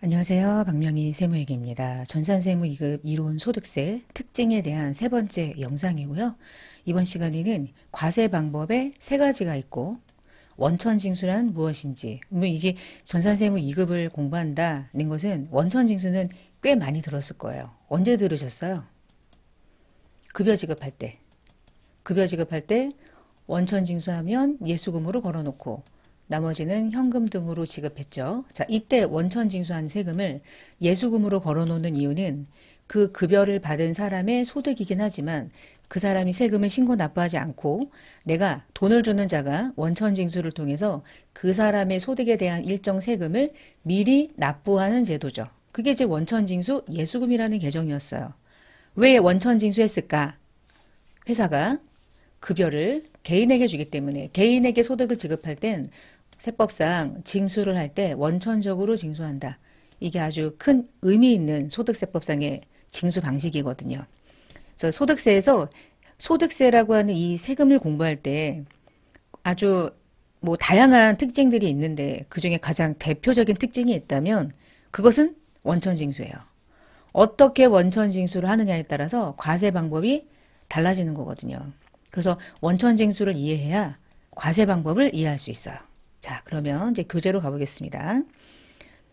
안녕하세요. 박명희 세무회계입니다. 전산세무 2급 이론 소득세 특징에 대한 세 번째 영상이고요. 이번 시간에는 과세 방법에 세 가지가 있고 원천징수란 무엇인지 물론 뭐 이게 전산세무 2급을 공부한다는 것은 원천징수는 꽤 많이 들었을 거예요. 언제 들으셨어요? 급여 지급할 때 급여 지급할 때 원천징수하면 예수금으로 걸어놓고 나머지는 현금 등으로 지급했죠. 자, 이때 원천 징수한 세금을 예수금으로 걸어놓는 이유는 그 급여를 받은 사람의 소득이긴 하지만 그 사람이 세금을 신고 납부하지 않고 내가 돈을 주는 자가 원천 징수를 통해서 그 사람의 소득에 대한 일정 세금을 미리 납부하는 제도죠. 그게 이제 원천 징수 예수금이라는 계정이었어요왜 원천 징수했을까? 회사가 급여를 개인에게 주기 때문에 개인에게 소득을 지급할 땐 세법상 징수를 할 때 원천적으로 징수한다. 이게 아주 큰 의미 있는 소득세법상의 징수 방식이거든요. 그래서 소득세에서 소득세라고 하는 이 세금을 공부할 때 아주 뭐 다양한 특징들이 있는데 그중에 가장 대표적인 특징이 있다면 그것은 원천징수예요. 어떻게 원천징수를 하느냐에 따라서 과세 방법이 달라지는 거거든요. 그래서 원천징수를 이해해야 과세 방법을 이해할 수 있어요. 자, 그러면 이제 교재로 가보겠습니다.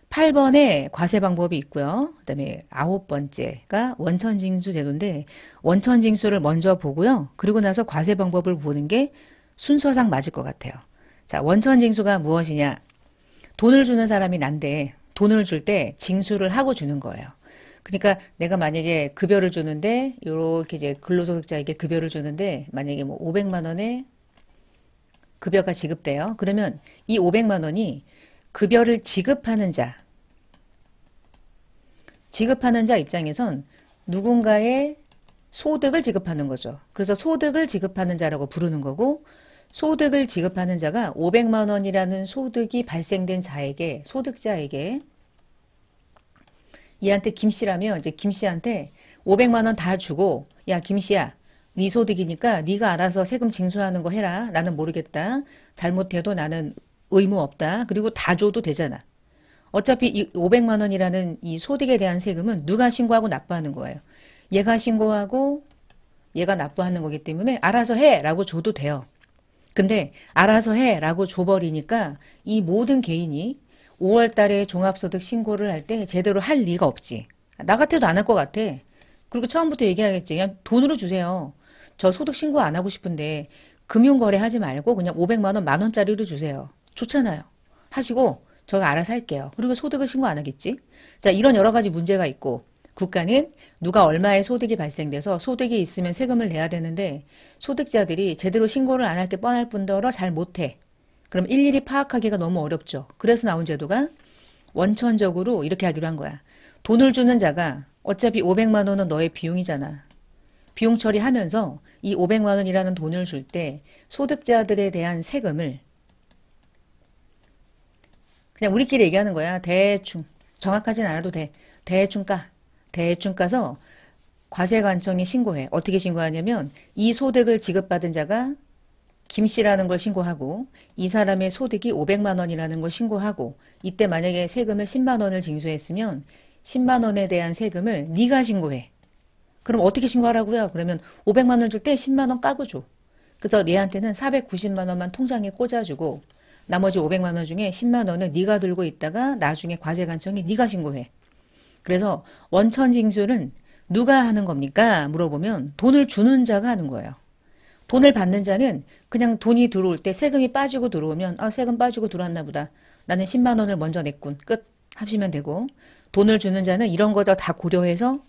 8번에 과세 방법이 있고요. 그다음에 아홉 번째가 원천징수 제도인데 원천징수를 먼저 보고요. 그리고 나서 과세 방법을 보는 게 순서상 맞을 것 같아요. 자, 원천징수가 무엇이냐? 돈을 주는 사람이 난데 돈을 줄 때 징수를 하고 주는 거예요. 그러니까 내가 만약에 급여를 주는데 이렇게 이제 근로소득자에게 급여를 주는데 만약에 뭐 500만 원에 급여가 지급돼요. 그러면 이 500만 원이 급여를 지급하는 자, 지급하는 자 입장에선 누군가의 소득을 지급하는 거죠. 그래서 소득을 지급하는 자라고 부르는 거고 소득을 지급하는 자가 500만 원이라는 소득이 발생된 자에게 소득자에게 얘한테 김 씨라면 이제 김 씨한테 500만 원 다 주고 야김 씨야 네 소득이니까 네가 알아서 세금 징수하는 거 해라. 나는 모르겠다. 잘못해도 나는 의무 없다. 그리고 다 줘도 되잖아. 어차피 이 500만 원이라는 이 소득에 대한 세금은 누가 신고하고 납부하는 거예요. 얘가 신고하고 얘가 납부하는 거기 때문에 알아서 해라고 줘도 돼요. 근데 알아서 해라고 줘버리니까 이 모든 개인이 5월 달에 종합소득 신고를 할 때 제대로 할 리가 없지. 나 같아도 안 할 것 같아. 그리고 처음부터 얘기하겠지. 그냥 돈으로 주세요. 저 소득 신고 안 하고 싶은데 금융 거래하지 말고 그냥 500만 원, 만 원짜리로 주세요. 좋잖아요. 하시고 저가 알아서 할게요. 그리고 소득을 신고 안 하겠지? 자, 이런 여러 가지 문제가 있고 국가는 누가 얼마의 소득이 발생돼서 소득이 있으면 세금을 내야 되는데 소득자들이 제대로 신고를 안 할 게 뻔할 뿐더러 잘 못해. 그럼 일일이 파악하기가 너무 어렵죠. 그래서 나온 제도가 원천적으로 이렇게 하기로 한 거야. 돈을 주는 자가 어차피 500만 원은 너의 비용이잖아. 비용 처리하면서 이 500만 원이라는 돈을 줄 때 소득자들에 대한 세금을 그냥 우리끼리 얘기하는 거야. 대충 정확하진 않아도 돼. 대충 까. 대충 까서 과세관청에 신고해. 어떻게 신고하냐면 이 소득을 지급받은 자가 김 씨라는 걸 신고하고 이 사람의 소득이 500만 원이라는 걸 신고하고 이때 만약에 세금을 10만 원을 징수했으면 10만 원에 대한 세금을 네가 신고해. 그럼 어떻게 신고하라고요? 그러면 500만 원 줄 때 10만 원 까고 줘. 그래서 얘한테는 490만 원만 통장에 꽂아주고 나머지 500만 원 중에 10만 원은 네가 들고 있다가 나중에 과세관청이 네가 신고해. 그래서 원천 징수는 누가 하는 겁니까? 물어보면 돈을 주는 자가 하는 거예요. 돈을 받는 자는 그냥 돈이 들어올 때 세금이 빠지고 들어오면 아 세금 빠지고 들어왔나 보다. 나는 10만 원을 먼저 냈군. 끝 하시면 되고 돈을 주는 자는 이런 거 다 고려해서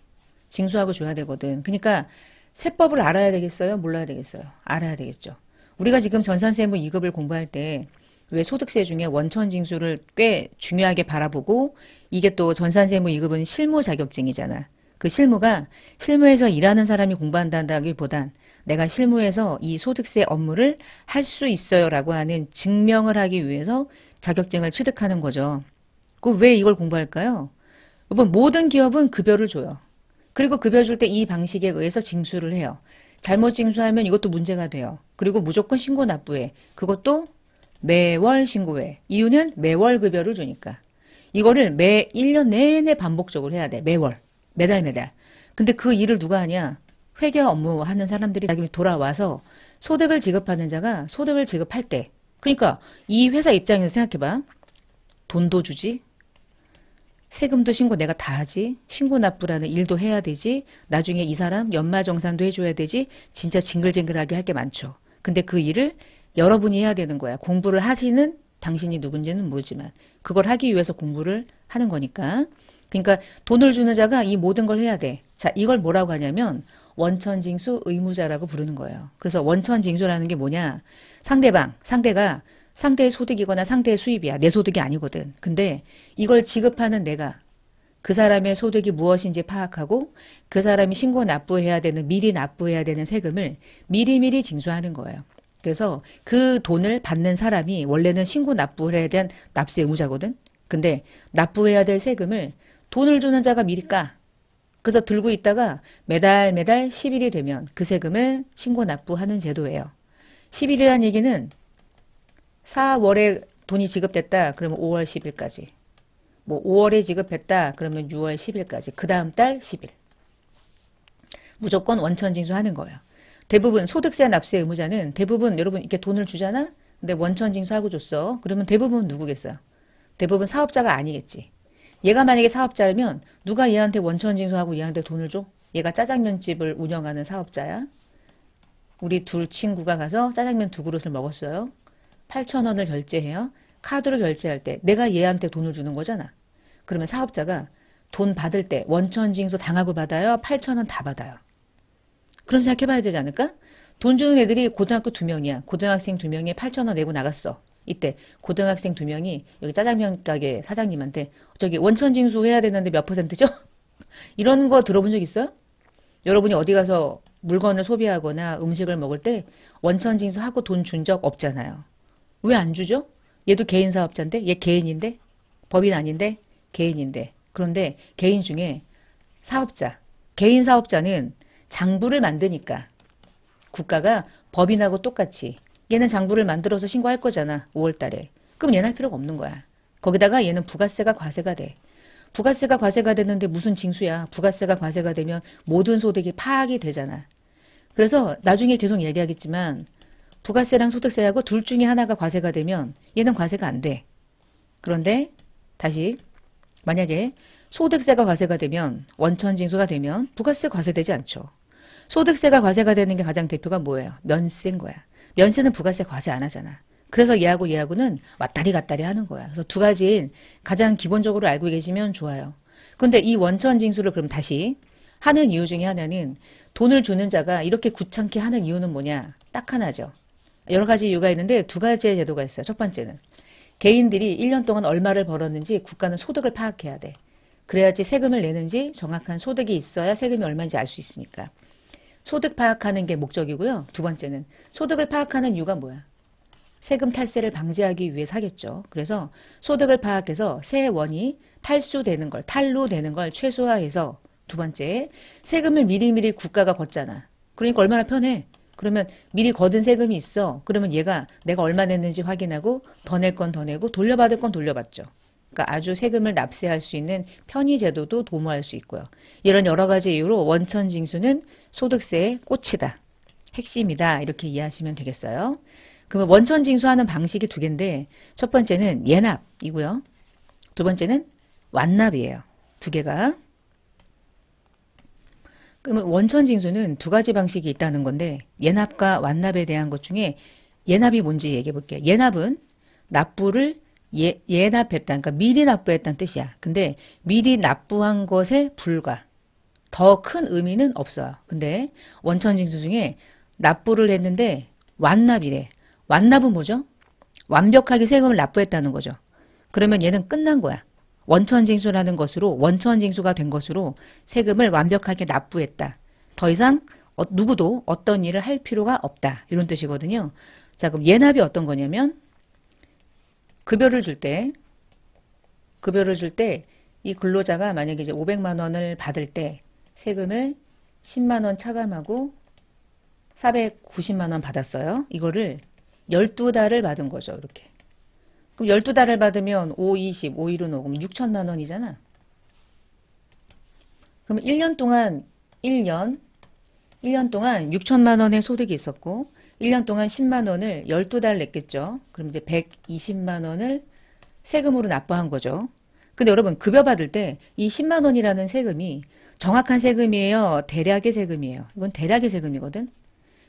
징수하고 줘야 되거든. 그러니까 세법을 알아야 되겠어요? 몰라야 되겠어요? 알아야 되겠죠. 우리가 지금 전산세 무 2급을 공부할 때 왜 소득세 중에 원천 징수를 꽤 중요하게 바라보고 이게 또 전산세무 2급은 실무 자격증이잖아. 그 실무가 실무에서 일하는 사람이 공부한다기보단 내가 실무에서 이 소득세 업무를 할 수 있어요라고 하는 증명을 하기 위해서 자격증을 취득하는 거죠. 그 왜 이걸 공부할까요? 여러분 모든 기업은 급여를 줘요. 그리고 급여 줄 때 이 방식에 의해서 징수를 해요. 잘못 징수하면 이것도 문제가 돼요. 그리고 무조건 신고 납부해. 그것도 매월 신고해. 이유는 매월 급여를 주니까. 이거를 매 1년 내내 반복적으로 해야 돼. 매월. 매달 매달. 근데 그 일을 누가 하냐? 회계 업무하는 사람들이 나중에 돌아와서 소득을 지급하는 자가 소득을 지급할 때. 그러니까 이 회사 입장에서 생각해봐. 돈도 주지, 세금도 신고 내가 다 하지. 신고 납부라는 일도 해야 되지. 나중에 이 사람 연말 정산도 해줘야 되지. 진짜 징글징글하게 할 게 많죠. 근데 그 일을 여러분이 해야 되는 거야. 공부를 하시는 당신이 누군지는 모르지만 그걸 하기 위해서 공부를 하는 거니까. 그러니까 돈을 주는 자가 이 모든 걸 해야 돼. 자, 이걸 뭐라고 하냐면 원천징수 의무자라고 부르는 거예요. 그래서 원천징수라는 게 뭐냐? 상대방, 상대가 상대의 소득이거나 상대의 수입이야. 내 소득이 아니거든. 근데 이걸 지급하는 내가 그 사람의 소득이 무엇인지 파악하고 그 사람이 신고 납부해야 되는 미리 납부해야 되는 세금을 미리미리 징수하는 거예요. 그래서 그 돈을 받는 사람이 원래는 신고 납부해야 된 납세 의무자거든. 근데 납부해야 될 세금을 돈을 주는 자가 미리 까. 그래서 들고 있다가 매달 매달 10일이 되면 그 세금을 신고 납부하는 제도예요. 1 0일이라는 얘기는 4월에 돈이 지급됐다. 그러면 5월 10일까지. 뭐 5월에 지급했다. 그러면 6월 10일까지. 그 다음 달 10일. 무조건 원천 징수하는 거예요. 대부분 소득세 납세 의무자는 대부분 여러분 이렇게 돈을 주잖아. 근데 원천 징수하고 줬어. 그러면 대부분 누구겠어요? 대부분 사업자가 아니겠지. 얘가 만약에 사업자라면 누가 얘한테 원천 징수하고 얘한테 돈을 줘? 얘가 짜장면집을 운영하는 사업자야. 우리 둘 친구가 가서 짜장면 두 그릇을 먹었어요. 8,000원을 결제해요. 카드로 결제할 때 내가 얘한테 돈을 주는 거잖아. 그러면 사업자가 돈 받을 때 원천 징수 당하고 받아요. 8,000원 다 받아요. 그런 생각해 봐야 되지 않을까? 돈 주는 애들이 고등학교 두 명이야. 고등학생 두 명이 8,000원 내고 나갔어. 이때 고등학생 두 명이 여기 짜장면 가게 사장님한테 저기 원천 징수 해야 되는데 몇 퍼센트죠? 이런 거 들어본 적 있어요? 여러분이 어디 가서 물건을 소비하거나 음식을 먹을 때 원천 징수하고 돈 준 적 없잖아요. 왜안 주죠? 얘도 개인 사업자인데 얘 개인인데 법인 아닌데 개인인데 그런데 개인 중에 사업자 개인 사업자는 장부를 만드니까 국가가 법인하고 똑같이 얘는 장부를 만들어서 신고할 거잖아 5월달에 그럼 얘는 할 필요가 없는 거야 거기다가 얘는 부가세가 과세가 돼 부가세가 과세가 됐는데 무슨 징수야 부가세가 과세가 되면 모든 소득이 파악이 되잖아 그래서 나중에 계속 얘기하겠지만 부가세랑 소득세하고 둘 중에 하나가 과세가 되면 얘는 과세가 안 돼. 그런데 다시 만약에 소득세가 과세가 되면 원천징수가 되면 부가세 과세되지 않죠. 소득세가 과세가 되는 게 가장 대표가 뭐예요? 면세인 거야. 면세는 부가세 과세 안 하잖아. 그래서 얘하고 얘하고는 왔다리 갔다리 하는 거야. 그래서 두 가지인 가장 기본적으로 알고 계시면 좋아요. 근데 이 원천 징수를 그럼 다시 하는 이유 중에 하나는 돈을 주는 자가 이렇게 구창케 하는 이유는 뭐냐? 딱 하나죠. 여러 가지 이유가 있는데 두 가지의 제도가 있어요. 첫 번째는 개인들이 1년 동안 얼마를 벌었는지 국가는 소득을 파악해야 돼. 그래야지 세금을 내는지 정확한 소득이 있어야 세금이 얼마인지 알 수 있으니까. 소득 파악하는 게 목적이고요. 두 번째는 소득을 파악하는 이유가 뭐야? 세금 탈세를 방지하기 위해 사겠죠. 그래서 소득을 파악해서 세원이 탈수되는 걸, 탈로 되는 걸 최소화해서 두 번째, 세금을 미리미리 국가가 걷잖아. 그러니까 얼마나 편해. 그러면 미리 거둔 세금이 있어. 그러면 얘가 내가 얼마 냈는지 확인하고 더 낼 건 더 내고 돌려받을 건 돌려받죠. 그러니까 아주 세금을 납세할 수 있는 편의 제도도 도모할 수 있고요. 이런 여러 가지 이유로 원천 징수는 소득세의 꽃이다. 핵심이다. 이렇게 이해하시면 되겠어요. 그러면 원천 징수하는 방식이 두 개인데 첫 번째는 예납이고요. 두 번째는 완납이에요. 두 개가 그러면 원천 징수는 두 가지 방식이 있다는 건데 예납과 완납에 대한 것 중에 예납이 뭔지 얘기해 볼게요. 예납은 납부를 예, 예납했다. 그러니까 미리 납부했다는 뜻이야. 근데 미리 납부한 것에 불과. 더 큰 의미는 없어요. 근데 원천징수 중에 납부를 했는데 완납이래. 완납은 뭐죠? 완벽하게 세금을 납부했다는 거죠. 그러면 얘는 끝난 거야. 원천 징수라는 것으로 원천 징수가 된 것으로 세금을 완벽하게 납부했다. 더 이상 어, 누구도 어떤 일을 할 필요가 없다. 이런 뜻이거든요. 자, 그럼 예납이 어떤 거냐면 급여를 줄 때 급여를 줄 때 이 근로자가 만약에 이제 500만 원을 받을 때 세금을 10만 원 차감하고 490만 원 받았어요. 이거를 12달을 받은 거죠. 이렇게. 그럼 12달을 받으면 5, 20, 5, 1은 5, 그럼 6천만 원이잖아. 그럼 1년 동안, 1년, 1년 동안 6천만 원의 소득이 있었고, 1년 동안 10만 원을 12달 냈겠죠. 그럼 이제 120만 원을 세금으로 납부한 거죠. 근데 여러분, 급여 받을 때 이 10만 원이라는 세금이 정확한 세금이에요? 대략의 세금이에요? 이건 대략의 세금이거든?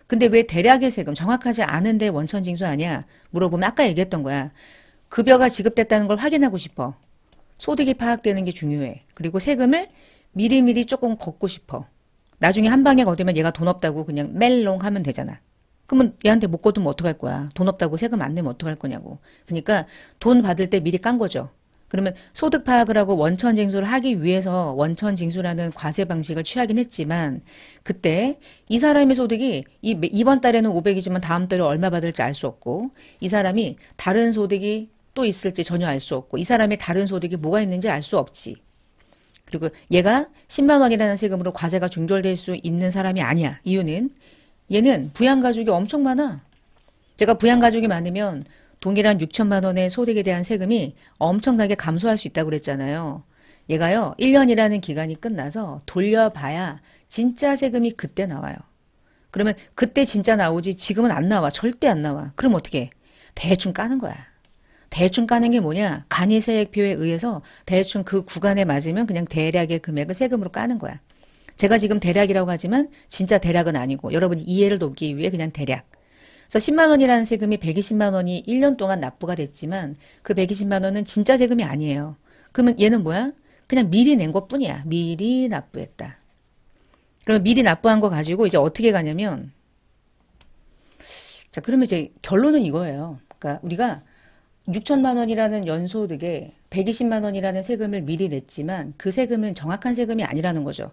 근데 왜 대략의 세금, 정확하지 않은데 원천 징수 아니야? 물어보면 아까 얘기했던 거야. 급여가 지급됐다는 걸 확인하고 싶어. 소득이 파악되는 게 중요해. 그리고 세금을 미리미리 조금 걷고 싶어. 나중에 한 방에 얻으면 얘가 돈 없다고 그냥 멜롱 하면 되잖아. 그러면 얘한테 못걷으면 어떡할 거야. 돈 없다고 세금 안 내면 어떡할 거냐고. 그러니까 돈 받을 때 미리 깐 거죠. 그러면 소득 파악을 하고 원천 징수를 하기 위해서 원천 징수라는 과세 방식을 취하긴 했지만 그때 이 사람의 소득이 이, 이번 달에는 500이지만 다음 달에 얼마 받을지 알 수 없고 이 사람이 다른 소득이 또 있을지 전혀 알 수 없고 이 사람의 다른 소득이 뭐가 있는지 알 수 없지. 그리고 얘가 10만 원이라는 세금으로 과세가 종결될 수 있는 사람이 아니야. 이유는 얘는 부양 가족이 엄청 많아. 제가 부양 가족이 많으면 동일한 6천만 원의 소득에 대한 세금이 엄청나게 감소할 수 있다고 그랬잖아요. 얘가요. 1년이라는 기간이 끝나서 돌려봐야 진짜 세금이 그때 나와요. 그러면 그때 진짜 나오지 지금은 안 나와. 절대 안 나와. 그럼 어떻게 해? 대충 까는 거야. 대충 까는 게 뭐냐? 간이세액표에 의해서 대충 그 구간에 맞으면 그냥 대략의 금액을 세금으로 까는 거야. 제가 지금 대략이라고 하지만 진짜 대략은 아니고 여러분이 이해를 돕기 위해 그냥 대략. 그래서 10만 원이라는 세금이 120만 원이 1년 동안 납부가 됐지만 그 120만 원은 진짜 세금이 아니에요. 그러면 얘는 뭐야? 그냥 미리 낸 것뿐이야. 미리 납부했다. 그럼 미리 납부한 거 가지고 이제 어떻게 가냐면 자, 그러면 이제 결론은 이거예요. 그러니까 우리가 6천만 원이라는 연소득에 120만 원이라는 세금을 미리 냈지만 그 세금은 정확한 세금이 아니라는 거죠.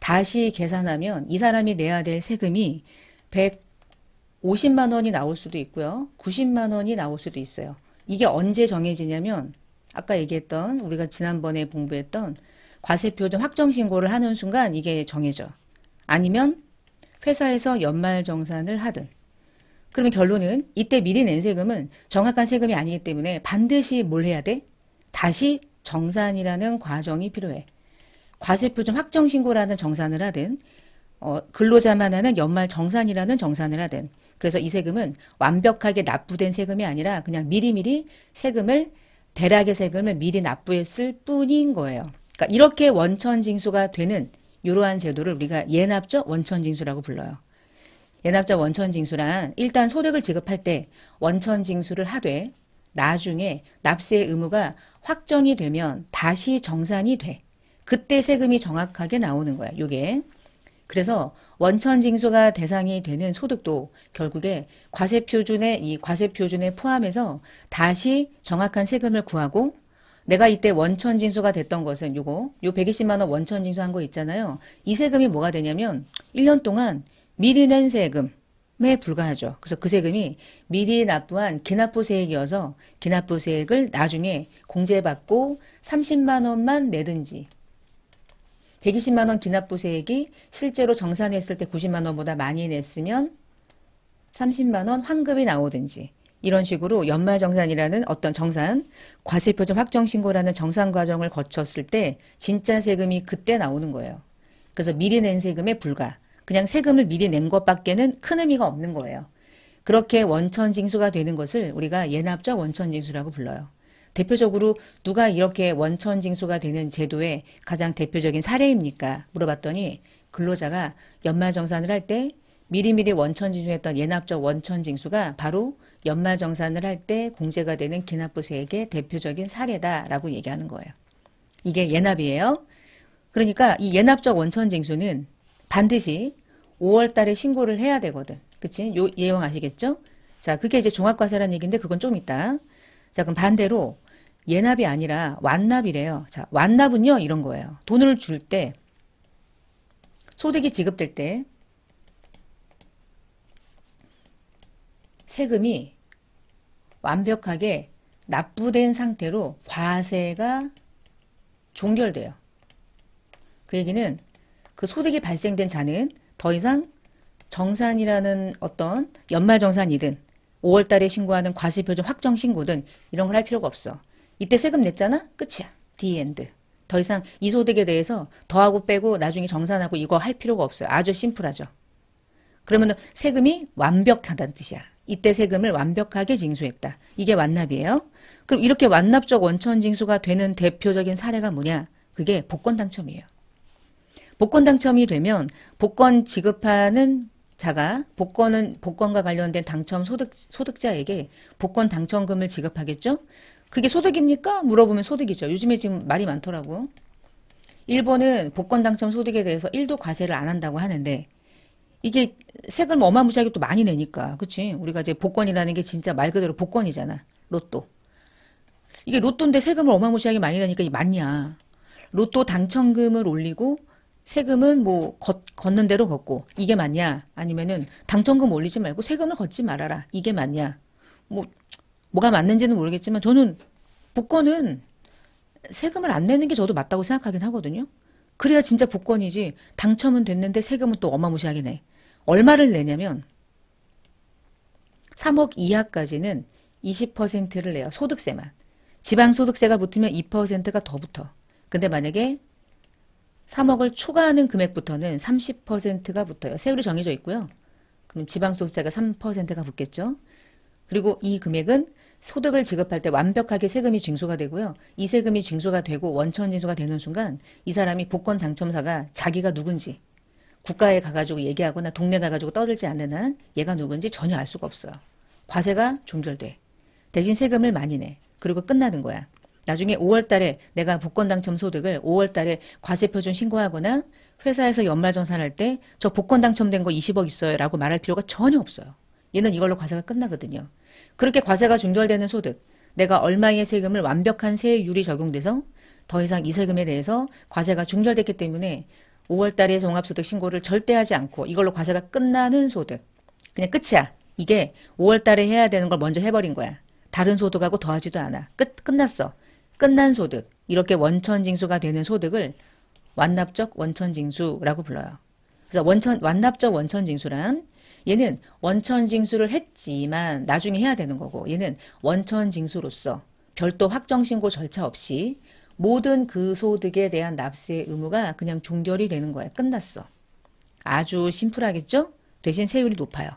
다시 계산하면 이 사람이 내야 될 세금이 150만 원이 나올 수도 있고요. 90만 원이 나올 수도 있어요. 이게 언제 정해지냐면 아까 얘기했던 우리가 지난번에 공부했던 과세표준 확정 신고를 하는 순간 이게 정해져. 아니면 회사에서 연말 정산을 하든 그러면 결론은 이때 미리 낸 세금은 정확한 세금이 아니기 때문에 반드시 뭘 해야 돼? 다시 정산이라는 과정이 필요해. 과세표준 확정신고라는 정산을 하든 어, 근로자만 하는 연말 정산이라는 정산을 하든 그래서 이 세금은 완벽하게 납부된 세금이 아니라 그냥 미리미리 세금을 대략의 세금을 미리 납부했을 뿐인 거예요. 그러니까 이렇게 원천징수가 되는 이러한 제도를 우리가 예납적 원천징수라고 불러요. 연합자 원천 징수란 일단 소득을 지급할 때 원천 징수를 하되 나중에 납세 의무가 확정이 되면 다시 정산이 돼. 그때 세금이 정확하게 나오는 거야. 요게. 그래서 원천 징수가 대상이 되는 소득도 결국에 과세 표준에 이 과세 표준에 포함해서 다시 정확한 세금을 구하고 내가 이때 원천 징수가 됐던 것은 요거 요 120만 원 원천 징수한 거 있잖아요. 이 세금이 뭐가 되냐면 1년 동안 미리 낸 세금에 불과하죠. 그래서 그 세금이 미리 납부한 기납부세액이어서 기납부세액을 나중에 공제받고 30만 원만 내든지 120만 원 기납부세액이 실제로 정산했을 때 90만 원보다 많이 냈으면 30만 원 환급이 나오든지 이런 식으로 연말정산이라는 어떤 정산, 과세표준 확정신고라는 정산 과정을 거쳤을 때 진짜 세금이 그때 나오는 거예요. 그래서 미리 낸 세금에 불과. 그냥 세금을 미리 낸 것밖에는 큰 의미가 없는 거예요. 그렇게 원천징수가 되는 것을 우리가 예납적 원천징수라고 불러요. 대표적으로 누가 이렇게 원천징수가 되는 제도의 가장 대표적인 사례입니까? 물어봤더니 근로자가 연말정산을 할 때 미리미리 원천징수했던 예납적 원천징수가 바로 연말정산을 할 때 공제가 되는 기납부세액의 대표적인 사례다라고 얘기하는 거예요. 이게 예납이에요. 그러니까 이 예납적 원천징수는 반드시 5월 달에 신고를 해야 되거든. 그치? 요 예형 아시겠죠? 자, 그게 이제 종합과세란 얘기인데 그건 좀 있다. 자, 그럼 반대로 예납이 아니라 완납이래요. 자, 완납은요, 이런 거예요. 돈을 줄 때, 소득이 지급될 때, 세금이 완벽하게 납부된 상태로 과세가 종결돼요. 그 얘기는 그 소득이 발생된 자는 더 이상 정산이라는 어떤 연말 정산이든 5월 달에 신고하는 과세 표준 확정 신고든 이런 걸 할 필요가 없어. 이때 세금 냈잖아? 끝이야. 디 엔드. 더 이상 이 소득에 대해서 더하고 빼고 나중에 정산하고 이거 할 필요가 없어요. 아주 심플하죠. 그러면 세금이 완벽하다는 뜻이야. 이때 세금을 완벽하게 징수했다. 이게 완납이에요. 그럼 이렇게 완납적 원천 징수가 되는 대표적인 사례가 뭐냐? 그게 복권 당첨이에요. 복권 당첨이 되면 복권 지급하는 자가 복권은 복권과 관련된 당첨 소득 소득자에게 복권 당첨금을 지급하겠죠. 그게 소득입니까? 물어보면 소득이죠. 요즘에 지금 말이 많더라고. 일본은 복권 당첨 소득에 대해서 1도 과세를 안 한다고 하는데 이게 세금 뭐 어마무시하게 또 많이 내니까. 그치 우리가 이제 복권이라는 게 진짜 말 그대로 복권이잖아. 로또. 이게 로또인데 세금을 어마무시하게 많이 내니까 이게 맞냐? 로또 당첨금을 올리고 세금은 뭐 걷, 걷는 대로 걷고 이게 맞냐? 아니면은 당첨금 올리지 말고 세금을 걷지 말아라. 이게 맞냐? 뭐 뭐가 맞는지는 모르겠지만 저는 복권은 세금을 안 내는 게 저도 맞다고 생각하긴 하거든요. 그래야 진짜 복권이지 당첨은 됐는데 세금은 또 어마무시하게 내. 얼마를 내냐면 3억 이하까지는 20%를 내요. 소득세만. 지방소득세가 붙으면 2%가 더 붙어. 근데 만약에 3억을 초과하는 금액부터는 30%가 붙어요. 세율이 정해져 있고요. 그럼 지방소득세가 3%가 붙겠죠. 그리고 이 금액은 소득을 지급할 때 완벽하게 세금이 징수가 되고요. 이 세금이 징수가 되고 원천 징수가 되는 순간 이 사람이 복권 당첨사가 자기가 누군지 국가에 가가지고 얘기하거나 동네 가가지고 떠들지 않는 한 얘가 누군지 전혀 알 수가 없어요. 과세가 종결돼. 대신 세금을 많이 내. 그리고 끝나는 거야. 나중에 5월 달에 내가 복권 당첨 소득을 5월 달에 과세 표준 신고하거나 회사에서 연말 정산할 때 저 복권 당첨된 거 20억 있어요라고 말할 필요가 전혀 없어요. 얘는 이걸로 과세가 끝나거든요. 그렇게 과세가 중결되는 소득, 내가 얼마의 세금을 완벽한 세율이 적용돼서 더 이상 이 세금에 대해서 과세가 중결됐기 때문에 5월 달에 종합소득 신고를 절대 하지 않고 이걸로 과세가 끝나는 소득. 그냥 끝이야. 이게 5월 달에 해야 되는 걸 먼저 해버린 거야. 다른 소득하고 더하지도 않아. 끝, 끝났어. 끝난 소득, 이렇게 원천징수가 되는 소득을 완납적 원천징수라고 불러요. 그래서 원천, 완납적 원천징수란 얘는 원천징수를 했지만 나중에 해야 되는 거고 얘는 원천징수로서 별도 확정신고 절차 없이 모든 그 소득에 대한 납세 의무가 그냥 종결이 되는 거예요. 끝났어. 아주 심플하겠죠? 대신 세율이 높아요.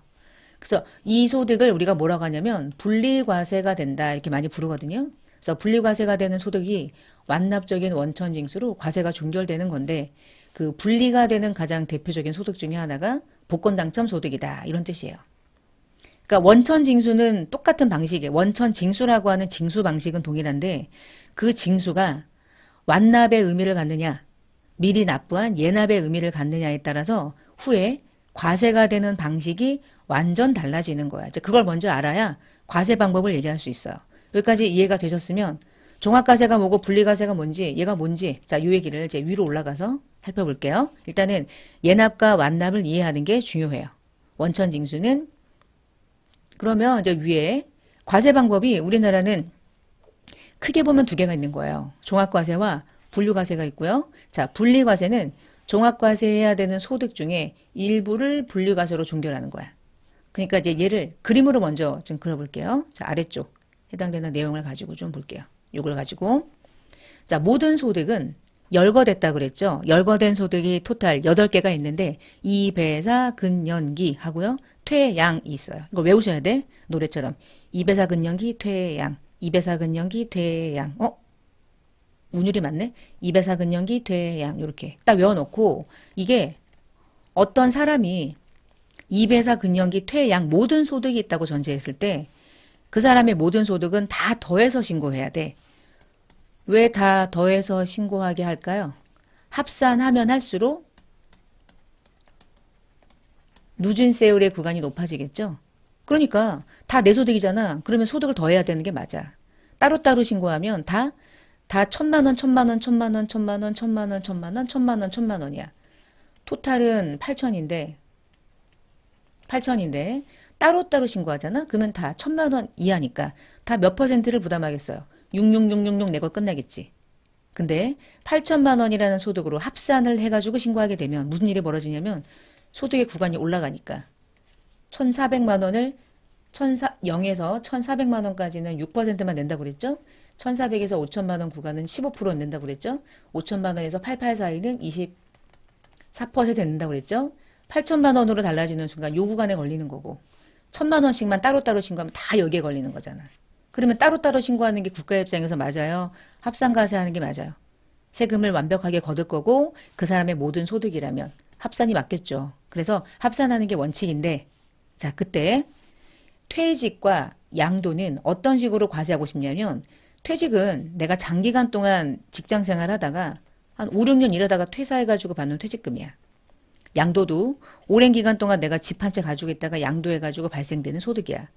그래서 이 소득을 우리가 뭐라고 하냐면 분리과세가 된다 이렇게 많이 부르거든요. 그래서 분리과세가 되는 소득이 완납적인 원천 징수로 과세가 종결되는 건데 그 분리가 되는 가장 대표적인 소득 중에 하나가 복권 당첨 소득이다 이런 뜻이에요. 그러니까 원천 징수는 똑같은 방식의 원천 징수라고 하는 징수 방식은 동일한데 그 징수가 완납의 의미를 갖느냐 미리 납부한 예납의 의미를 갖느냐에 따라서 후에 과세가 되는 방식이 완전 달라지는 거야. 이제 그걸 먼저 알아야 과세 방법을 얘기할 수 있어요. 여기까지 이해가 되셨으면 종합과세가 뭐고 분리과세가 뭔지 얘가 뭔지 자 요 얘기를 이제 위로 올라가서 살펴볼게요. 일단은 예납과 완납을 이해하는 게 중요해요. 원천징수는 그러면 이제 위에 과세 방법이 우리나라는 크게 보면 두 개가 있는 거예요. 종합과세와 분류과세가 있고요. 자 분리과세는 종합과세해야 되는 소득 중에 일부를 분류과세로 종결하는 거야. 그러니까 이제 얘를 그림으로 먼저 좀 그려볼게요. 자 아래쪽 해당되는 내용을 가지고 좀 볼게요. 이걸 가지고 자 모든 소득은 열거됐다 그랬죠. 열거된 소득이 토탈 8개가 있는데 이배사 근년기 하고요. 퇴양 이 있어요. 이걸 외우셔야 돼. 노래처럼. 이배사 근년기 퇴양. 이배사 근년기 퇴양. 어? 운율이 맞네. 이배사 근년기 퇴양. 이렇게 딱 외워놓고 이게 어떤 사람이 이배사 근년기 퇴양 모든 소득이 있다고 전제했을 때그 사람의 모든 소득은 다 더해서 신고해야 돼. 왜 다 더해서 신고하게 할까요? 합산하면 할수록 누진 세율의 구간이 높아지겠죠? 그러니까 다 내 소득이잖아. 그러면 소득을 더해야 되는 게 맞아. 따로따로 신고하면 다, 다 천만 원, 천만 원, 천만 원, 천만 원, 천만 원, 천만 원, 천만 원, 천만 원이야. 토탈은 8천인데, 8천인데, 따로따로 신고하잖아? 그러면 다 천만 원 이하니까 다 몇 퍼센트를 부담하겠어요? 66666 내고 끝나겠지. 근데 8천만 원이라는 소득으로 합산을 해가지고 신고하게 되면 무슨 일이 벌어지냐면 소득의 구간이 올라가니까 1,400만 원을 1 4 0에서 1,400만 원까지는 6%만 낸다고 그랬죠? 1,400에서 5천만 원 구간은 15% 낸다고 그랬죠? 5천만 원에서 88 사이는 24% 낸다고 그랬죠? 8천만 원으로 달라지는 순간 요 구간에 걸리는 거고 천만 원씩만 따로따로 신고하면 다 여기에 걸리는 거잖아. 그러면 따로따로 신고하는 게 국가 입장에서 맞아요. 합산과세 하는 게 맞아요. 세금을 완벽하게 거둘 거고 그 사람의 모든 소득이라면 합산이 맞겠죠. 그래서 합산하는 게 원칙인데 자 그때 퇴직과 양도는 어떤 식으로 과세하고 싶냐면 퇴직은 내가 장기간 동안 직장 생활하다가 한 5, 6년 일하다가 퇴사해가지고 받는 퇴직금이야. 양도도 오랜 기간 동안 내가 집 한 채 가지고 있다가 양도해가지고 발생되는 소득이야.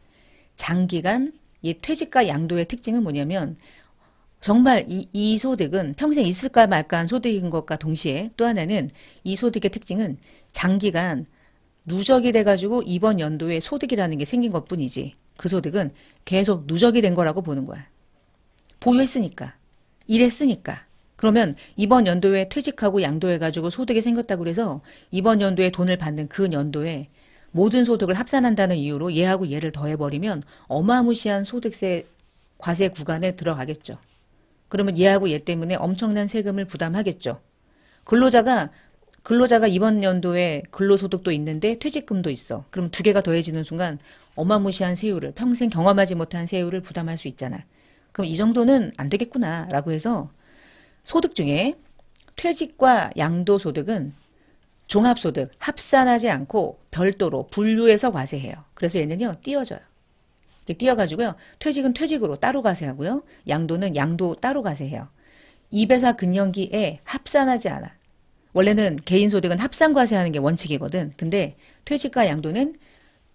장기간 이 퇴직과 양도의 특징은 뭐냐면 정말 이, 이 소득은 평생 있을까 말까한 소득인 것과 동시에 또 하나는 이 소득의 특징은 장기간 누적이 돼가지고 이번 연도에 소득이라는 게 생긴 것 뿐이지 그 소득은 계속 누적이 된 거라고 보는 거야. 보유했으니까. 일했으니까. 그러면 이번 연도에 퇴직하고 양도해가지고 소득이 생겼다고 해서 이번 연도에 돈을 받는 그 연도에 모든 소득을 합산한다는 이유로 얘하고 얘를 더해버리면 어마무시한 소득세 과세 구간에 들어가겠죠. 그러면 얘하고 얘 때문에 엄청난 세금을 부담하겠죠. 근로자가 근로자가 이번 연도에 근로소득도 있는데 퇴직금도 있어. 그럼 두 개가 더해지는 순간 어마무시한 세율을 평생 경험하지 못한 세율을 부담할 수 있잖아. 그럼 이 정도는 안 되겠구나라고 해서 소득 중에 퇴직과 양도소득은 종합소득, 합산하지 않고 별도로 분류해서 과세해요. 그래서 얘는요, 띄워져요. 띄어가지고요. 퇴직은 퇴직으로 따로 과세하고요. 양도는 양도 따로 과세해요. 2배사 근년기에 합산하지 않아. 원래는 개인소득은 합산 과세하는 게 원칙이거든. 근데 퇴직과 양도는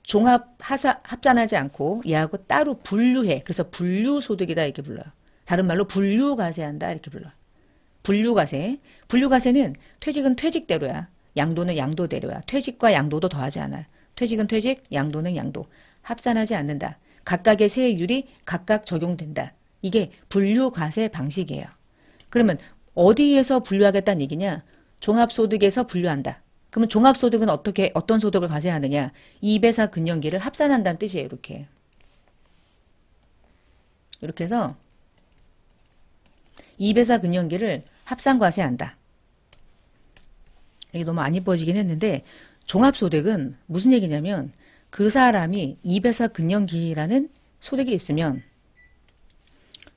종합 하사, 합산하지 않고 얘하고 따로 분류해. 그래서 분류소득이다 이렇게 불러요. 다른 말로 분류 과세한다 이렇게 불러요. 분류과세. 분류과세는 퇴직은 퇴직대로야. 양도는 양도대로야. 퇴직과 양도도 더하지 않아. 퇴직은 퇴직, 양도는 양도. 합산하지 않는다. 각각의 세액률이 각각 적용된다. 이게 분류과세 방식이에요. 그러면 어디에서 분류하겠다는 얘기냐? 종합소득에서 분류한다. 그러면 종합소득은 어떻게 어떤 소득을 과세하느냐? 2배사 근년기를 합산한다는 뜻이에요. 이렇게. 이렇게 해서 이배사 근연기를 합산과세한다. 이게 너무 안 이뻐지긴 했는데 종합소득은 무슨 얘기냐면 그 사람이 2배사 근연기라는 소득이 있으면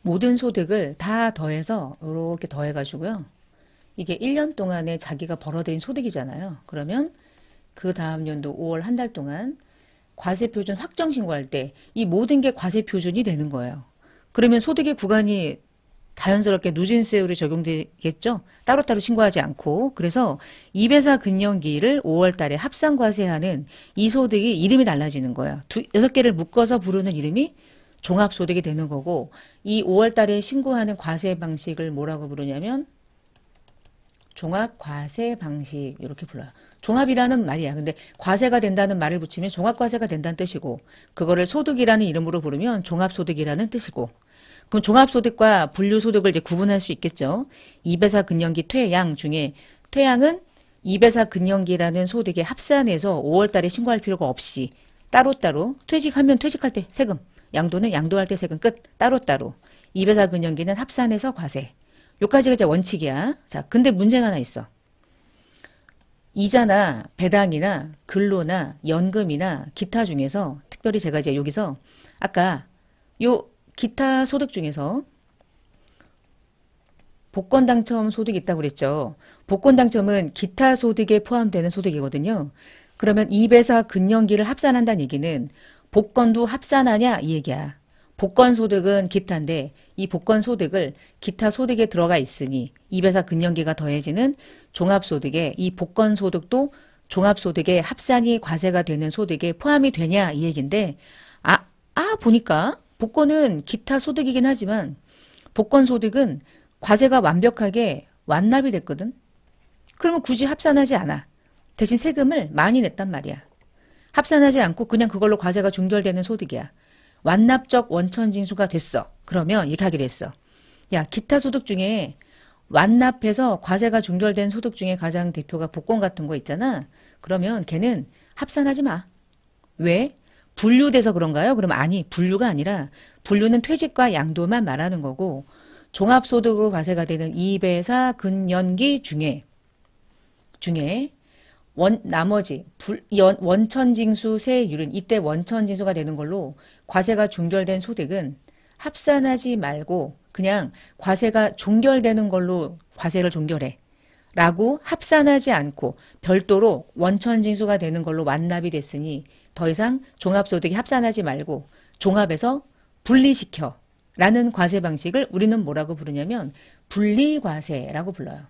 모든 소득을 다 더해서 이렇게 더해가지고요. 이게 1년 동안에 자기가 벌어들인 소득이잖아요. 그러면 그 다음 연도 5월 한 달 동안 과세표준 확정 신고할 때 이 모든 게 과세표준이 되는 거예요. 그러면 소득의 구간이 자연스럽게 누진세율이 적용되겠죠. 따로따로 신고하지 않고 그래서 2배사 근년기를 5월 달에 합산 과세하는 이 소득이 이름이 달라지는 거야. 두, 여섯 개를 묶어서 부르는 이름이 종합소득이 되는 거고 이 5월 달에 신고하는 과세 방식을 뭐라고 부르냐면 종합 과세 방식 이렇게 불러요. 종합이라는 말이야. 근데 과세가 된다는 말을 붙이면 종합 과세가 된다는 뜻이고 그거를 소득이라는 이름으로 부르면 종합 소득이라는 뜻이고 그럼 종합소득과 분류소득을 이제 구분할 수 있겠죠. 2배사 근년기 퇴양 중에 퇴양은 2배사 근년기라는 소득의 합산해서 5월 달에 신고할 필요가 없이 따로따로 퇴직하면 퇴직할 때 세금, 양도는 양도할 때 세금 끝 따로따로 2배사 근년기는 합산해서 과세. 요까지가 이제 원칙이야. 자, 근데 문제가 하나 있어. 이자나 배당이나 근로나 연금이나 기타 중에서 특별히 제가 이제 여기서 아까 요 기타 소득 중에서 복권 당첨 소득이 있다고 그랬죠. 복권 당첨은 기타 소득에 포함되는 소득이거든요. 그러면 2배사 근년기를 합산한다는 얘기는 복권도 합산하냐 이 얘기야. 복권 소득은 기타인데 이 복권 소득을 기타 소득에 들어가 있으니 2배사 근년기가 더해지는 종합소득에 이 복권 소득도 종합소득에 합산이 과세가 되는 소득에 포함이 되냐 이 얘기인데 아, 아 보니까 복권은 기타 소득이긴 하지만 복권 소득은 과세가 완벽하게 완납이 됐거든. 그러면 굳이 합산하지 않아. 대신 세금을 많이 냈단 말이야. 합산하지 않고 그냥 그걸로 과세가 종결되는 소득이야. 완납적 원천징수가 됐어. 그러면 이렇게 하기로 했어. 야, 기타 소득 중에 완납해서 과세가 종결된 소득 중에 가장 대표가 복권 같은 거 있잖아. 그러면 걔는 합산하지 마. 왜? 분류돼서 그런가요? 그럼 아니, 분류가 아니라 분류는 퇴직과 양도만 말하는 거고 종합소득으로 과세가 되는 이배사 근연기 중에 중에 원 나머지 불, 연, 원천징수 세율은 이때 원천징수가 되는 걸로 과세가 종결된 소득은 합산하지 말고 그냥 과세가 종결되는 걸로 과세를 종결해. 라고 합산하지 않고 별도로 원천징수가 되는 걸로 완납이 됐으니 더 이상 종합소득이 합산하지 말고 종합에서 분리시켜 라는 과세 방식을 우리는 뭐라고 부르냐면 분리과세라고 불러요.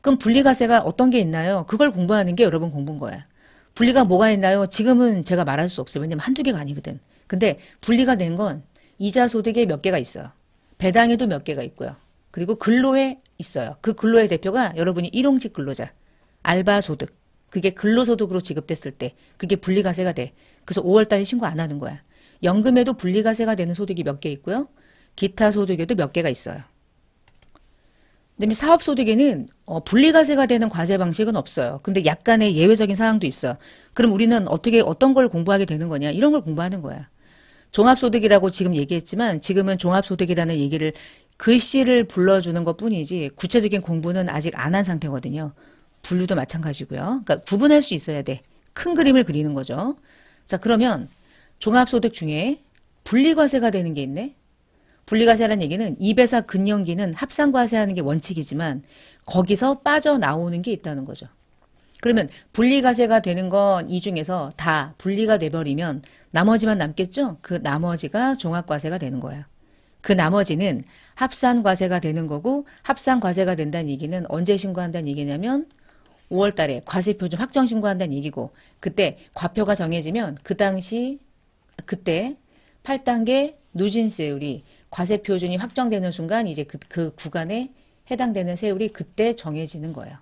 그럼 분리과세가 어떤 게 있나요? 그걸 공부하는 게 여러분 공부인 거예요. 분리가 뭐가 있나요? 지금은 제가 말할 수 없어요. 왜냐면 한두 개가 아니거든. 근데 분리가 된 건 이자 소득에 몇 개가 있어요. 배당에도 몇 개가 있고요. 그리고 근로에 있어요. 그 근로의 대표가 여러분이 일용직 근로자, 알바 소득, 그게 근로소득으로 지급됐을 때 그게 분리과세가 돼. 그래서 5월 달에 신고 안 하는 거야. 연금에도 분리과세가 되는 소득이 몇 개 있고요. 기타 소득에도 몇 개가 있어요. 그다음에 사업 소득에는 어, 분리과세가 되는 과세 방식은 없어요. 근데 약간의 예외적인 사항도 있어. 그럼 우리는 어떻게 어떤 걸 공부하게 되는 거냐? 이런 걸 공부하는 거야. 종합소득이라고 지금 얘기했지만 지금은 종합소득이라는 얘기를 글씨를 불러주는 것 뿐이지 구체적인 공부는 아직 안 한 상태거든요. 분류도 마찬가지고요. 그러니까 구분할 수 있어야 돼. 큰 그림을 그리는 거죠. 자 그러면 종합소득 중에 분리과세가 되는 게 있네. 분리과세라는 얘기는 2배사 근연기는 합산과세하는 게 원칙이지만 거기서 빠져나오는 게 있다는 거죠. 그러면 분리과세가 되는 건 이 중에서 다 분리가 돼버리면 나머지만 남겠죠? 그 나머지가 종합과세가 되는 거야. 그 나머지는 합산과세가 되는 거고 합산과세가 된다는 얘기는 언제 신고한다는 얘기냐면 5월 달에 과세표준 확정 신고한다는 얘기고 그때 과표가 정해지면 그 당시 그때 8단계 누진세율이 과세표준이 확정되는 순간 이제 그, 그 구간에 해당되는 세율이 그때 정해지는 거예요.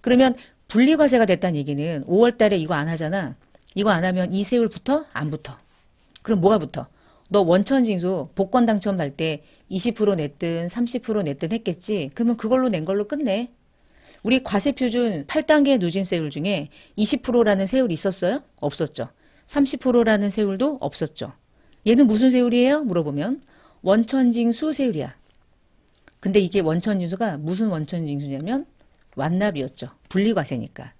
그러면 분리과세가 됐다는 얘기는 5월 달에 이거 안 하잖아. 이거 안 하면 이 세율부터 안 붙어. 그럼 뭐가 붙어? 너 원천징수 복권 당첨할 때 20% 냈든 30% 냈든 했겠지? 그러면 그걸로 낸 걸로 끝내. 우리 과세표준 8단계 누진세율 중에 20%라는 세율이 있었어요? 없었죠. 30%라는 세율도 없었죠. 얘는 무슨 세율이에요? 물어보면 원천징수 세율이야. 근데 이게 원천징수가 무슨 원천징수냐면 완납이었죠. 분리과세니까.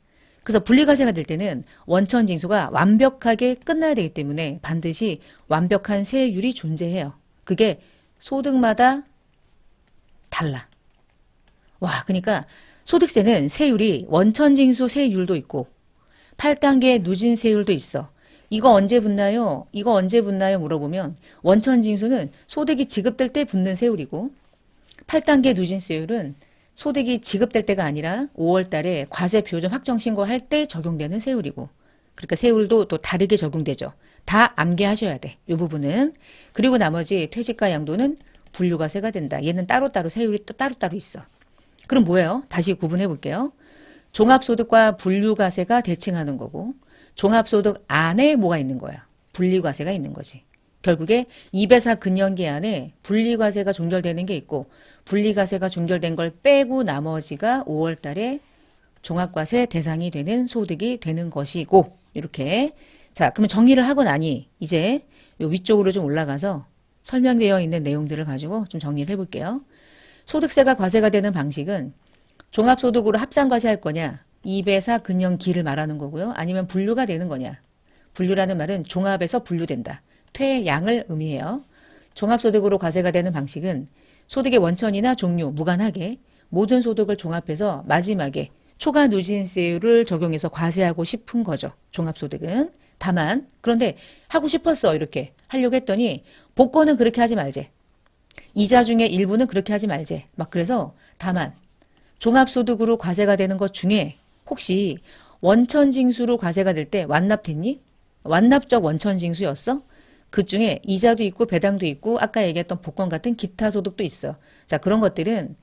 그래서 분리과세가 될 때는 원천징수가 완벽하게 끝나야 되기 때문에 반드시 완벽한 세율이 존재해요. 그게 소득마다 달라. 와, 그러니까 소득세는 세율이 원천징수 세율도 있고 8단계 누진 세율도 있어. 이거 언제 붙나요? 이거 언제 붙나요? 물어보면 원천징수는 소득이 지급될 때 붙는 세율이고 8단계 누진 세율은 소득이 지급될 때가 아니라 5월 달에 과세 표준 확정 신고할 때 적용되는 세율이고 그러니까 세율도 또 다르게 적용되죠. 다 암기하셔야 돼. 이 부분은. 그리고 나머지 퇴직과 양도는 분류과세가 된다. 얘는 따로따로 세율이 또 따로따로 있어. 그럼 뭐예요? 다시 구분해 볼게요. 종합소득과 분류과세가 대칭하는 거고 종합소득 안에 뭐가 있는 거야? 분리과세가 있는 거지. 결국에 2배사 근년계 안에 분리과세가 종결되는 게 있고 분리과세가 종결된 걸 빼고 나머지가 5월 달에 종합과세 대상이 되는 소득이 되는 것이고 이렇게 자 그러면 정리를 하고 나니 이제 요 위쪽으로 좀 올라가서 설명되어 있는 내용들을 가지고 좀 정리를 해볼게요. 소득세가 과세가 되는 방식은 종합소득으로 합산 과세할 거냐, 2배사 근영기를 말하는 거고요. 아니면 분류가 되는 거냐. 분류라는 말은 종합에서 분류된다. 퇴양을 의미해요. 종합소득으로 과세가 되는 방식은 소득의 원천이나 종류 무관하게 모든 소득을 종합해서 마지막에 초과 누진세율을 적용해서 과세하고 싶은 거죠. 종합소득은. 다만 그런데 하고 싶었어 이렇게 하려고 했더니 복권은 그렇게 하지 말지. 이자 중에 일부는 그렇게 하지 말제. 막 그래서 다만 종합소득으로 과세가 되는 것 중에 혹시 원천징수로 과세가 될 때 완납됐니? 완납적 원천징수였어? 그 중에 이자도 있고 배당도 있고 아까 얘기했던 복권 같은 기타 소득도 있어. 자 그런 것들은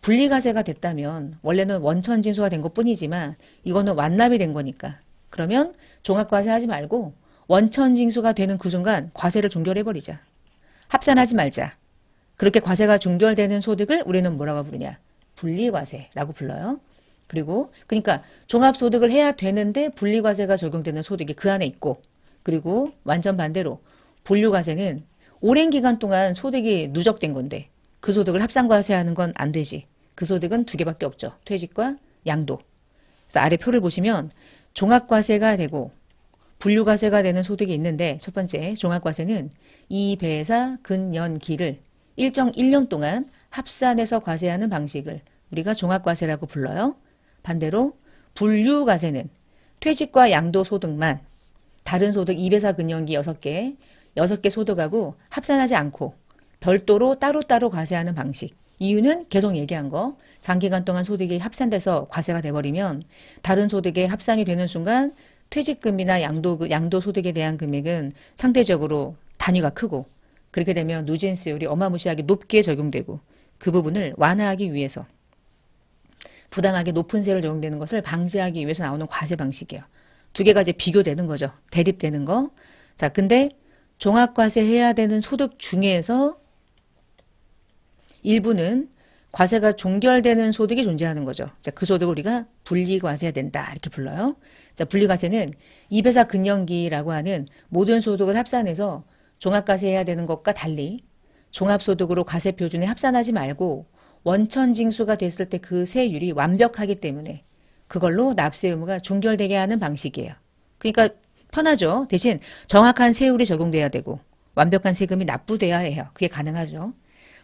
분리과세가 됐다면 원래는 원천징수가 된 것뿐이지만 이거는 완납이 된 거니까 그러면 종합과세 하지 말고 원천징수가 되는 그 순간 과세를 종결해버리자. 합산하지 말자. 그렇게 과세가 종결되는 소득을 우리는 뭐라고 부르냐? 분리과세라고 불러요. 그리고 그러니까 종합소득을 해야 되는데 분리과세가 적용되는 소득이 그 안에 있고 그리고 완전 반대로 분류과세는 오랜 기간 동안 소득이 누적된 건데 그 소득을 합산과세하는 건 안 되지. 그 소득은 두 개밖에 없죠. 퇴직과 양도. 그래서 아래 표를 보시면 종합과세가 되고 분류과세가 되는 소득이 있는데 첫 번째 종합과세는 이 배사 근연기를 일정 1년 동안 합산해서 과세하는 방식을 우리가 종합과세라고 불러요. 반대로 분류과세는 퇴직과 양도소득만 다른 소득 2배사 근년기 6개, 6개 소득하고 합산하지 않고 별도로 따로따로 과세하는 방식. 이유는 계속 얘기한 거. 장기간 동안 소득이 합산돼서 과세가 돼버리면 다른 소득에 합산이 되는 순간 퇴직금이나 양도, 양도소득에 대한 금액은 상대적으로 단위가 크고 그렇게 되면 누진세율이 어마무시하게 높게 적용되고 그 부분을 완화하기 위해서 부당하게 높은 세율 적용되는 것을 방지하기 위해서 나오는 과세 방식이에요. 두 개가 이제 비교되는 거죠. 대립되는 거. 자, 근데 종합과세 해야 되는 소득 중에서 일부는 과세가 종결되는 소득이 존재하는 거죠. 자, 그 소득을 우리가 분리과세해야 된다. 이렇게 불러요. 자, 분리과세는 이배사 근영기라고 하는 모든 소득을 합산해서 종합과세해야 되는 것과 달리 종합소득으로 과세 표준에 합산하지 말고 원천 징수가 됐을 때 그 세율이 완벽하기 때문에 그걸로 납세 의무가 종결되게 하는 방식이에요. 그러니까 편하죠. 대신 정확한 세율이 적용돼야 되고 완벽한 세금이 납부돼야 해요. 그게 가능하죠.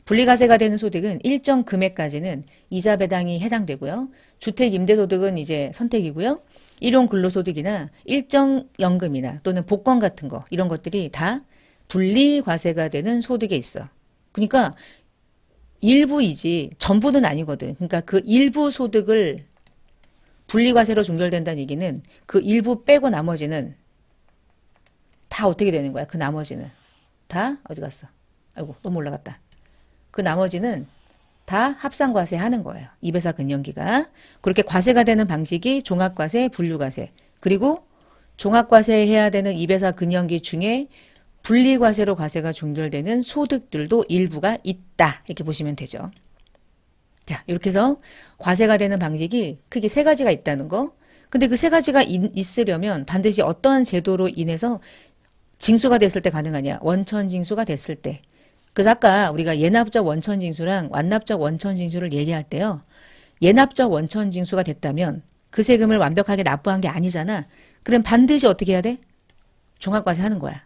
분리과세가 되는 소득은 일정 금액까지는 이자 배당이 해당되고요. 주택 임대소득은 이제 선택이고요. 일용 근로소득이나 일정 연금이나 또는 복권 같은 거 이런 것들이 다 분리과세가 되는 소득에 있어. 그러니까 일부이지 전부는 아니거든. 그러니까 그 일부 소득을 분리과세로 종결된다는 얘기는 그 일부 빼고 나머지는 다 어떻게 되는 거야? 그 나머지는 다 어디 갔어? 아이고 너무 올라갔다. 그 나머지는 다 합산과세 하는 거예요. 이배사 근연기가 그렇게 과세가 되는 방식이 종합과세, 분류과세 그리고 종합과세 해야 되는 이배사 근연기 중에 분리과세로 과세가 종결되는 소득들도 일부가 있다. 이렇게 보시면 되죠. 자, 이렇게 해서 과세가 되는 방식이 크게 세 가지가 있다는 거. 근데 그 세 가지가 있, 으려면 반드시 어떠한 제도로 인해서 징수가 됐을 때 가능하냐. 원천 징수가 됐을 때. 그래서 아까 우리가 예납적 원천 징수랑 완납적 원천 징수를 얘기할 때요. 예납적 원천 징수가 됐다면 그 세금을 완벽하게 납부한 게 아니잖아. 그럼 반드시 어떻게 해야 돼? 종합과세 하는 거야.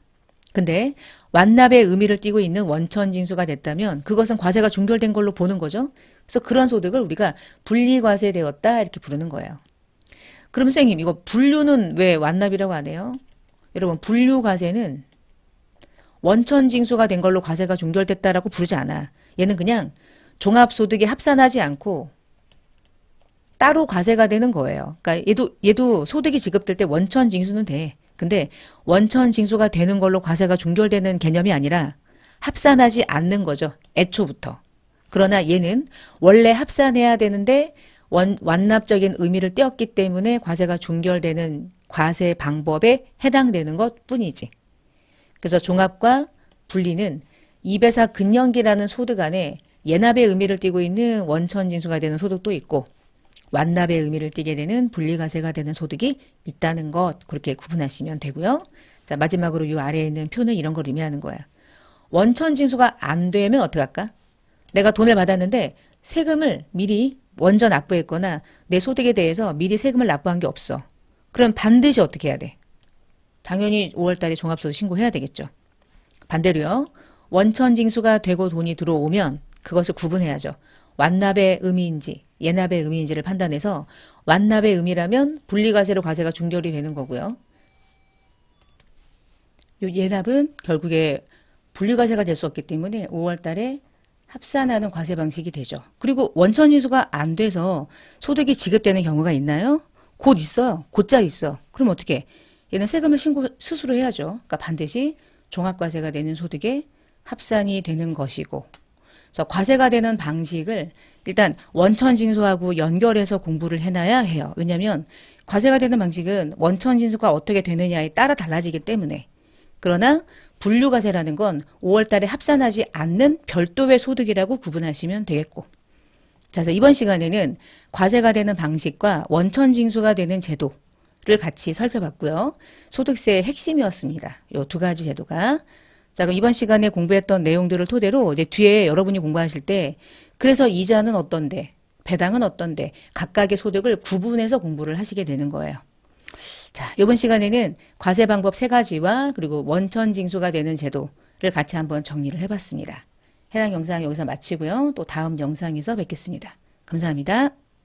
근데 완납의 의미를 띠고 있는 원천 징수가 됐다면 그것은 과세가 종결된 걸로 보는 거죠. 그래서 그런 소득을 우리가 분리과세되었다 이렇게 부르는 거예요. 그럼 선생님 이거 분류는 왜 완납이라고 하네요 여러분 분류과세는 원천 징수가 된 걸로 과세가 종결됐다라고 부르지 않아. 얘는 그냥 종합소득에 합산하지 않고 따로 과세가 되는 거예요. 그러니까 얘도 얘도 소득이 지급될 때 원천 징수는 돼. 근데 원천 징수가 되는 걸로 과세가 종결되는 개념이 아니라 합산하지 않는 거죠. 애초부터. 그러나 얘는 원래 합산해야 되는데 원, 완납적인 의미를 띄었기 때문에 과세가 종결되는 과세 방법에 해당되는 것 뿐이지. 그래서 종합과 분리는 이배사 근년기라는 소득 안에 예납의 의미를 띠고 있는 원천 징수가 되는 소득도 있고 완납의 의미를 띠게 되는 분리과세가 되는 소득이 있다는 것 그렇게 구분하시면 되고요. 자 마지막으로 이 아래에 있는 표는 이런 걸 의미하는 거야. 원천 징수가 안 되면 어떡 할까? 내가 돈을 받았는데 세금을 미리 원전 납부했거나 내 소득에 대해서 미리 세금을 납부한 게 없어. 그럼 반드시 어떻게 해야 돼? 당연히 5월 달에 종합소득 신고해야 되겠죠. 반대로요. 원천 징수가 되고 돈이 들어오면 그것을 구분해야죠. 완납의 의미인지 예납의 의미인지를 판단해서 완납의 의미라면 분리과세로 과세가 종결이 되는 거고요. 요 예납은 결국에 분리과세가 될 수 없기 때문에 5월 달에 합산하는 과세 방식이 되죠. 그리고 원천징수가 안 돼서 소득이 지급되는 경우가 있나요? 곧 있어요. 곧잘 있어. 그럼 어떻게? 얘는 세금을 신고 스스로 해야죠. 그러니까 반드시 종합과세가 내는 소득에 합산이 되는 것이고 그래서 과세가 되는 방식을 일단 원천징수하고 연결해서 공부를 해놔야 해요. 왜냐하면 과세가 되는 방식은 원천징수가 어떻게 되느냐에 따라 달라지기 때문에 그러나 분류과세라는 건 5월달에 합산하지 않는 별도의 소득이라고 구분하시면 되겠고 자, 그래서 이번 시간에는 과세가 되는 방식과 원천징수가 되는 제도 를 같이 살펴봤고요. 소득세의 핵심이었습니다. 요 두 가지 제도가 자, 그럼 이번 시간에 공부했던 내용들을 토대로 이제 뒤에 여러분이 공부하실 때 그래서 이자는 어떤데, 배당은 어떤데 각각의 소득을 구분해서 공부를 하시게 되는 거예요. 자, 이번 시간에는 과세 방법 세 가지와 그리고 원천 징수가 되는 제도를 같이 한번 정리를 해봤습니다. 해당 영상 여기서 마치고요. 또 다음 영상에서 뵙겠습니다. 감사합니다.